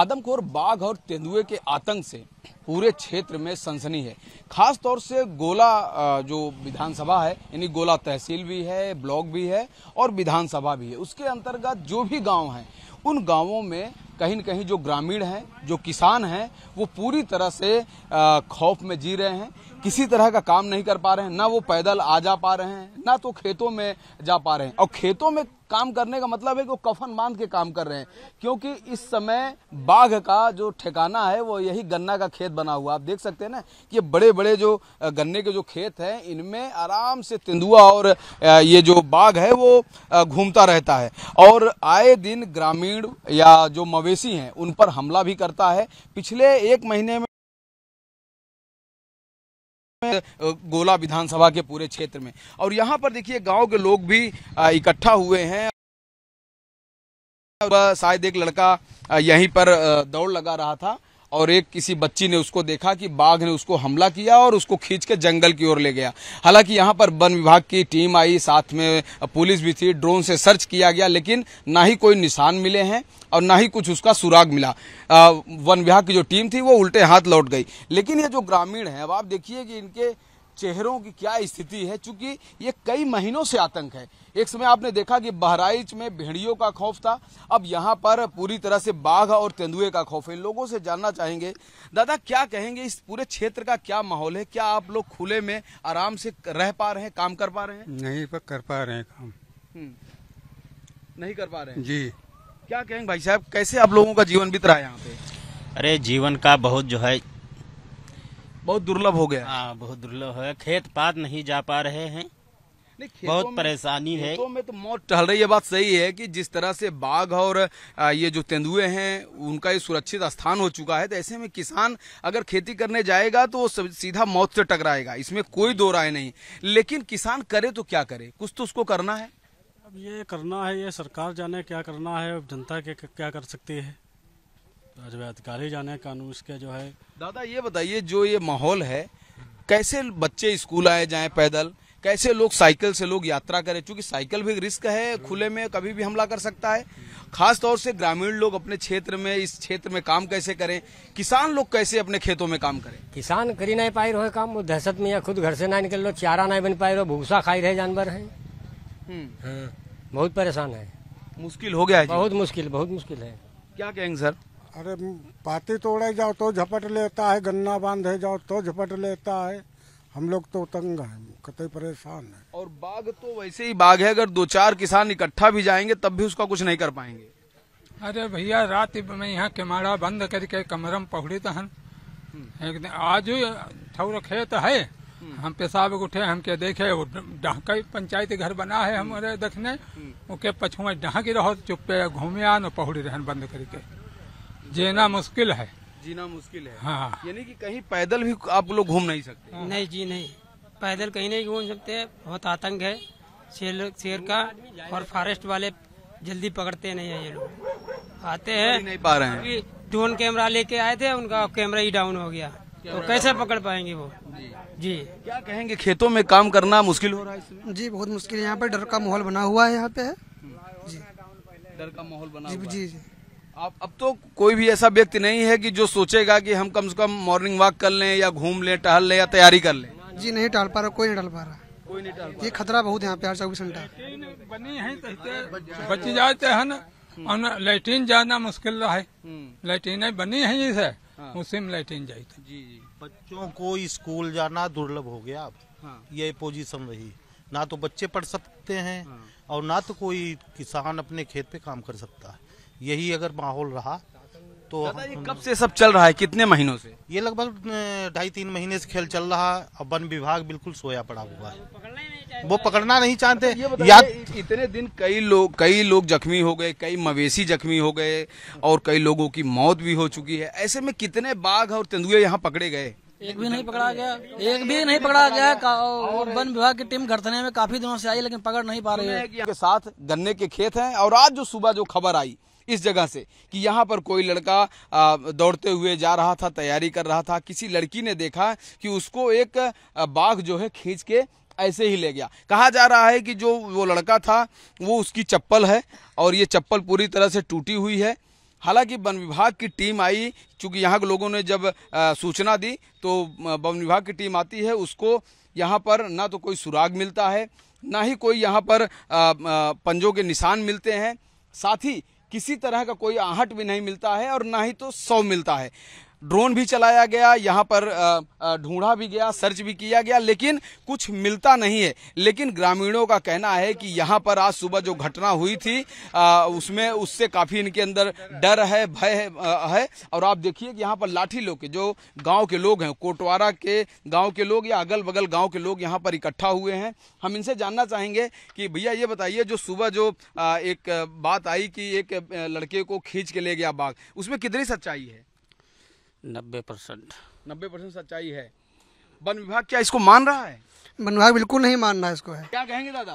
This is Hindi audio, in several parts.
आदमखोर बाघ और तेंदुए के आतंक से पूरे क्षेत्र में सनसनी है खास तौर से गोला जो विधानसभा है यानी गोला तहसील भी है ब्लॉक भी है और विधानसभा भी है उसके अंतर्गत जो भी गांव हैं उन गांवों में कहीं न कहीं जो ग्रामीण हैं जो किसान हैं वो पूरी तरह से खौफ में जी रहे हैं किसी तरह का काम नहीं कर पा रहे हैं ना वो पैदल आ जा पा रहे हैं ना तो खेतों में जा पा रहे हैं और खेतों में काम करने का मतलब है कि वो कफन बांध के काम कर रहे हैं क्योंकि इस समय बाघ का जो ठिकाना है वो यही गन्ना का खेत बना हुआ आप देख सकते हैं ना कि बड़े बड़े जो गन्ने के जो खेत हैं इनमें आराम से तेंदुआ और ये जो बाघ है वो घूमता रहता है और आए दिन ग्रामीण या जो मवेशी हैं उन पर हमला भी करता है पिछले एक महीने में गोला विधानसभा के पूरे क्षेत्र में और यहाँ पर देखिए गांव के लोग भी इकट्ठा हुए हैं शायद एक लड़का यहीं पर दौड़ लगा रहा था और एक किसी बच्ची ने उसको देखा कि बाघ ने उसको हमला किया और उसको खींच के जंगल की ओर ले गया हालांकि यहाँ पर वन विभाग की टीम आई साथ में पुलिस भी थी ड्रोन से सर्च किया गया लेकिन ना ही कोई निशान मिले हैं और ना ही कुछ उसका सुराग मिला वन विभाग की जो टीम थी वो उल्टे हाथ लौट गई लेकिन ये जो ग्रामीण है अब आप देखिए कि इनके चेहरों की क्या स्थिति है चूंकि ये कई महीनों से आतंक है एक समय आपने देखा कि बहराइच में भेड़ियों का खौफ था अब यहाँ पर पूरी तरह से बाघ और तेंदुए का खौफ है लोगों से जानना चाहेंगे दादा क्या कहेंगे इस पूरे क्षेत्र का क्या माहौल है क्या आप लोग खुले में आराम से रह पा रहे हैं काम कर पा रहे हैं नहीं पर कर पा रहे हैं काम हम्म। नहीं कर पा रहे हैं जी क्या कहेंगे भाई साहब कैसे आप लोगों का जीवन बीत रहा है यहाँ पे अरे जीवन का बहुत जो है बहुत दुर्लभ हो गया आ, हाँ, बहुत दुर्लभ है खेत पात नहीं जा पा रहे हैं बहुत परेशानी है खेतों में तो मौत टहल रही है बात सही है कि जिस तरह से बाघ और ये जो तेंदुए हैं उनका ये सुरक्षित स्थान हो चुका है तो ऐसे में किसान अगर खेती करने जाएगा तो वो सीधा मौत से टकराएगा इसमें कोई दो राय नहीं लेकिन किसान करे तो क्या करे कुछ तो उसको करना है अब ये करना है ये सरकार जाने क्या करना है अब जनता के क्या कर सकती है अधिकारी जाने कानून इसके जो है दादा ये बताइए जो ये माहौल है कैसे बच्चे स्कूल आए जाएं पैदल कैसे लोग साइकिल से लोग यात्रा करें क्योंकि साइकिल भी रिस्क है खुले में कभी भी हमला कर सकता है खास तौर से ग्रामीण लोग अपने क्षेत्र में इस क्षेत्र में काम कैसे करें किसान लोग कैसे अपने खेतों में काम करें किसान करी नहीं पाई रहे काम वो दहशत में या खुद घर से ना निकल लो चारा नहीं बन पाए रहो भूसा खाई रहे जानवर है हम्म। हाँ, बहुत परेशान है मुश्किल हो गया है बहुत मुश्किल बहुत मुश्किल है क्या कहेंगे सर अरे पाती तोड़े जाओ तो झपट लेता है गन्ना बांधे जाओ तो झपट लेता है हम लोग तो तंग है कतई परेशान है और बाघ तो वैसे ही बाघ है अगर दो चार किसान इकट्ठा भी जाएंगे तब भी उसका कुछ नहीं कर पाएंगे अरे भैया रात में यहाँ केमाड़ा बंद करके कमरम पहुड़ी तहन तो हम्म। एकदम आज थोड़ा खेत है हम्म। हम पेशाब उठे हम के देखे वो डहक पंचायत घर बना है हम्म। हमारे देखने उनके पछुआ डहक रहो चुप पे घूमे आ न पहुड़ी रहन बंद करके जीना मुश्किल है जीना मुश्किल है हाँ यानी कि कहीं पैदल भी आप लोग घूम नहीं सकते हाँ। नहीं जी नहीं पैदल कहीं नहीं घूम सकते बहुत आतंक है शेर शेर का और फॉरेस्ट वाले जल्दी पकड़ते नहीं है ये लोग आते हैं नहीं पा रहे हैं ड्रोन कैमरा लेके आए थे उनका कैमरा ही डाउन हो गया तो कैसे पकड़ पाएंगे वो जी, क्या कहेंगे खेतों में काम करना मुश्किल हो रहा है जी बहुत मुश्किल है यहाँ पे डर का माहौल बना हुआ है यहाँ पे हम्म। जी डर का माहौल बना जी जी आप अब तो कोई भी ऐसा व्यक्ति नहीं है कि जो सोचेगा कि हम कम से कम मॉर्निंग वॉक कर लें या घूम लें टहल लें या तैयारी कर लें जी नहीं टहल पा रहा कोई नहीं टहल पा रहा कोई नहीं टहल ये खतरा बहुत है यहाँ चौबीस घंटा बनी है तो बच्चे जाते है ना लैट्रीन जाना मुश्किल रहा है लेटरिन हम्म। बनी है जैसे हाँ। उसी में लेटरिन जाते बच्चों को स्कूल जाना दुर्लभ हो गया अब हाँ। ये पोजीशन रही ना तो बच्चे पढ़ सकते हैं हाँ। और ना तो कोई किसान अपने खेत पे काम कर सकता है यही अगर माहौल रहा तो कब से सब चल रहा है कितने महीनों से ये लगभग ढाई तीन महीने से खेल चल रहा है अब वन विभाग बिल्कुल सोया पड़ा हुआ है वो पकड़ना नहीं चाहते या इतने दिन कई लोग कई लोग जख्मी हो गए कई मवेशी जख्मी हो गए और कई लोगों की मौत भी हो चुकी है ऐसे में कितने बाघ और तेंदुए यहाँ पकड़े गए एक भी नहीं पकड़ा गया एक भी नहीं पकड़ा गया और वन विभाग की टीम घटने में काफी दिनों से आई लेकिन पकड़ नहीं पा रही है साथ गन्ने के खेत हैं और आज जो सुबह जो खबर आई इस जगह से कि यहाँ पर कोई लड़का दौड़ते हुए जा रहा था तैयारी कर रहा था किसी लड़की ने देखा कि उसको एक बाघ जो है खींच के ऐसे ही ले गया कहा जा रहा है कि जो वो लड़का था वो उसकी चप्पल है और ये चप्पल पूरी तरह से टूटी हुई है हालांकि वन विभाग की टीम आई चूंकि यहाँ के लोगों ने जब सूचना दी तो वन विभाग की टीम आती है उसको यहाँ पर ना तो कोई सुराग मिलता है ना ही कोई यहाँ पर पंजों के निशान मिलते हैं साथ ही किसी तरह का कोई आहट भी नहीं मिलता है और ना ही तो सौ मिलता है ड्रोन भी चलाया गया यहाँ पर ढूंढा भी गया सर्च भी किया गया लेकिन कुछ मिलता नहीं है लेकिन ग्रामीणों का कहना है कि यहाँ पर आज सुबह जो घटना हुई थी आ, उसमें उससे काफी इनके अंदर डर है भय है, है और आप देखिए कि यहाँ पर लाठी लोग जो गाँव के लोग हैं कोटवारा के गाँव के लोग या अगल बगल गाँव के लोग यहाँ पर इकट्ठा हुए हैं हम इनसे जानना चाहेंगे कि भैया ये बताइए जो सुबह जो एक बात आई कि एक लड़के को खींच के ले गया बाघ उसमें कितनी सच्चाई है नब्बे परसेंट नब्बे परसेंट सच्चाई है वन विभाग क्या इसको मान रहा है वन विभाग बिल्कुल नहीं मान रहा है इसको है क्या कहेंगे दादा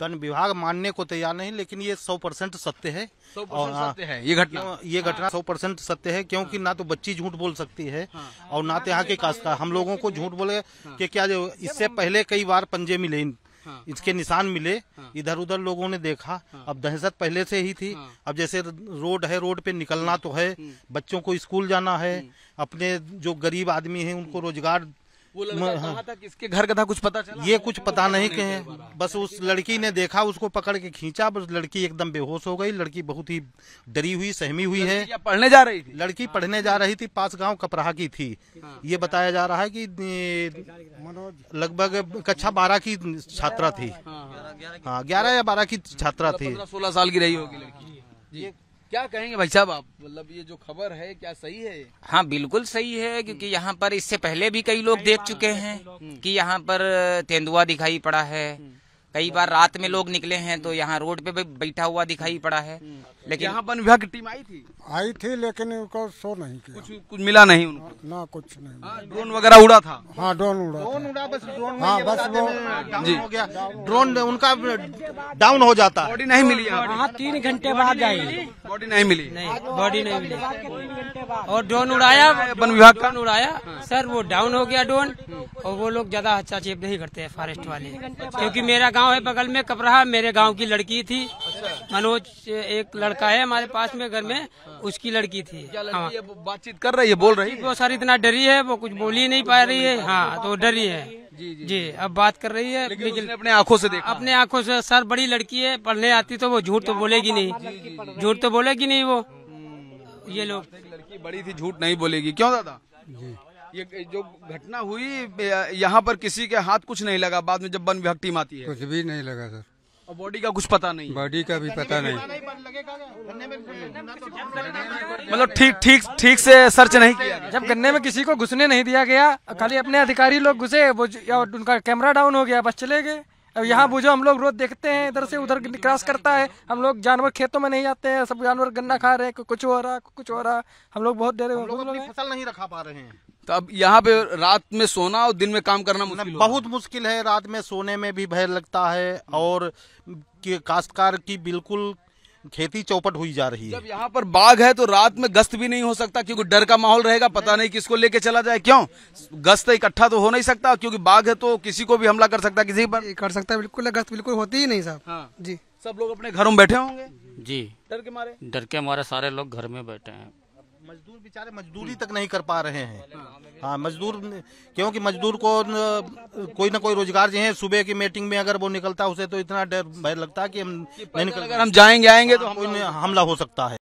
वन विभाग मानने को तैयार नहीं लेकिन ये सौ परसेंट सत्य है सौ परसेंट सत्य है हाँ, ये घटना ये घटना हाँ। सौ परसेंट सत्य है क्योंकि हाँ। ना तो बच्ची झूठ बोल सकती है हाँ। और ना तो यहाँ के कास्ता हम लोगों को झूठ बोले हाँ। कि क्या इससे पहले कई बार पंजे मिले हाँ, इसके निशान मिले हाँ, इधर उधर लोगों ने देखा हाँ, अब दहशत पहले से ही थी हाँ। अब जैसे रोड है रोड पे निकलना हम्म। तो है हम्म। बच्चों को स्कूल जाना है हम्म। अपने जो गरीब आदमी हैं उनको रोजगार वो लड़का कहा हाँ। था किसके घर का था कुछ पता चला ये कुछ पता नहीं कहे बस उस लड़की ने देखा उसको पकड़ के खींचा बस लड़की एकदम बेहोश हो गई लड़की बहुत ही डरी हुई सहमी हुई है पढ़ने जा रही थी लड़की पढ़ने जा रही थी पास गाँव कपराहा की थी हाँ। ये बताया जा रहा है की लगभग कक्षा बारह की छात्रा थी हाँ, हाँ। ग्यारह या बारह की छात्रा मतलब थी सोलह साल की रही होगी लड़की क्या कहेंगे भाई साहब आप मतलब ये जो खबर है क्या सही है हाँ बिल्कुल सही है क्योंकि हम्म। यहाँ पर इससे पहले भी कई लोग देख चुके हैं हम्म। कि यहाँ पर तेंदुआ दिखाई पड़ा है हम्म। कई बार रात में लोग निकले हैं तो यहाँ रोड पे बैठा हुआ दिखाई पड़ा है लेकिन यहाँ वन विभाग की टीम आई थी आई थी लेकिन उनको शो नहीं किया कुछ कुछ मिला नहीं उनको ना कुछ नहीं हाँ, ड्रोन वगैरह उड़ा था हाँ ड्रोन उड़ा ड्रोन उड़ा बस ड्रोन हाँ बस वो जी हो गया ड्रोन उनका डाउन हो जाता बॉडी हाँ, नहीं मिली हाँ तीन घंटे बाद आई बॉडी नहीं मिली नहीं बॉडी नहीं मिली और ड्रोन उड़ाया हाँ, वन विभाग का उड़ाया सर वो डाउन हो गया ड्रोन और वो लोग ज्यादा अच्छा चेप नहीं करते हैं फॉरेस्ट वाले क्योंकि मेरा गाँव है बगल में कपराहा मेरे गाँव की लड़की थी मनोज एक लड़का है हमारे पास में घर में उसकी लड़की थी हाँ। बातचीत कर रही है बोल रही है वो सर इतना डरी है वो कुछ बोल ही नहीं पा रही है हाँ तो डरी है जी, जी, जी अब बात कर रही है लेकिन अपने आंखों से देखा अपने आंखों से सर बड़ी लड़की है पढ़ने आती तो वो झूठ तो बोलेगी नहीं झूठ तो बोलेगी नहीं वो हम्म। ये लोग लड़की बड़ी थी झूठ नहीं बोलेगी क्यों दादा ये जो घटना हुई यहाँ पर किसी के हाथ कुछ नहीं लगा बाद में जब वन विभाग टीम आती है कुछ भी नहीं लगा सर और बॉडी का कुछ पता नहीं बॉडी का भी पता नहीं तो मतलब ठीक ठीक ठीक से सर्च नहीं किया जब गन्ने में किसी को घुसने नहीं दिया गया खाली अपने अधिकारी लोग घुसे वो उनका कैमरा डाउन हो गया बस चले गए अब यहाँ बुझो हम लोग रोज देखते हैं इधर से उधर क्रॉस करता है हम लोग जानवर खेतों में नहीं जाते हैं सब जानवर गन्ना खा रहे हैं कुछ हो रहा कुछ हो रहा हम लोग बहुत देर लोग अपनी फसल नहीं रखा पा रहे हैं तो अब यहाँ पे रात में सोना और दिन में काम करना मुश्किल बहुत मुश्किल है रात में सोने में भी भय लगता है और काश्तकार की बिल्कुल खेती चौपट हुई जा रही है जब यहाँ पर बाघ है तो रात में गश्त भी नहीं हो सकता क्योंकि डर का माहौल रहेगा पता नहीं किसको लेके चला जाए क्यों गश्त इकट्ठा तो हो नहीं सकता क्योंकि बाघ है तो किसी को भी हमला कर सकता है किसी पर कर सकता है बिल्कुल गश्त बिल्कुल होती ही नहीं साहब हाँ जी सब लोग अपने घरों में बैठे होंगे जी डर के मारे डर के मारे सारे लोग घर में बैठे हैं मजदूर बेचारे मजदूरी हम्म। तक नहीं कर पा रहे हैं हाँ मजदूर क्योंकि मजदूर को न, कोई ना कोई रोजगार है सुबह की मीटिंग में अगर वो निकलता उसे तो इतना डर भय लगता है कि हम नहीं निकल अगर हम जाएंगे आएंगे तो हाँ, हमला हो सकता है